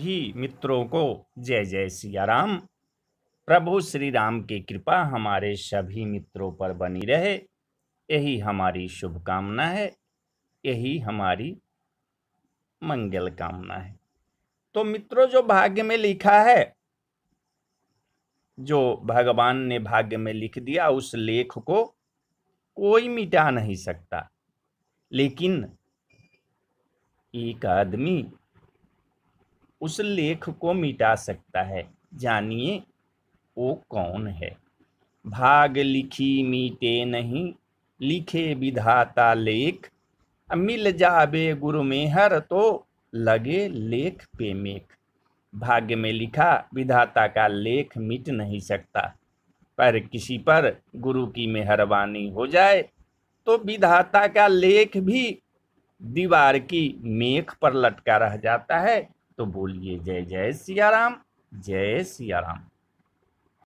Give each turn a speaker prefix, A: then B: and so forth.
A: सभी मित्रों को जय जय सिया राम प्रभु श्री राम की कृपा हमारे सभी मित्रों पर बनी रहे यही हमारी शुभकामना है यही हमारी मंगल कामना है तो मित्रों जो भाग्य में लिखा है जो भगवान ने भाग्य में लिख दिया उस लेख को कोई मिटा नहीं सकता लेकिन एक आदमी उस लेख को मिटा सकता है जानिए वो कौन है भाग लिखी मीटे नहीं लिखे विधाता लेख मिल जाबे गुरु मेहर तो लगे लेख पे मेख भाग्य में लिखा विधाता का लेख मिट नहीं सकता पर किसी पर गुरु की मेहरबानी हो जाए तो विधाता का लेख भी दीवार की मेख पर लटका रह जाता है तो बोलिए जय जय सियाराम जय सियाराम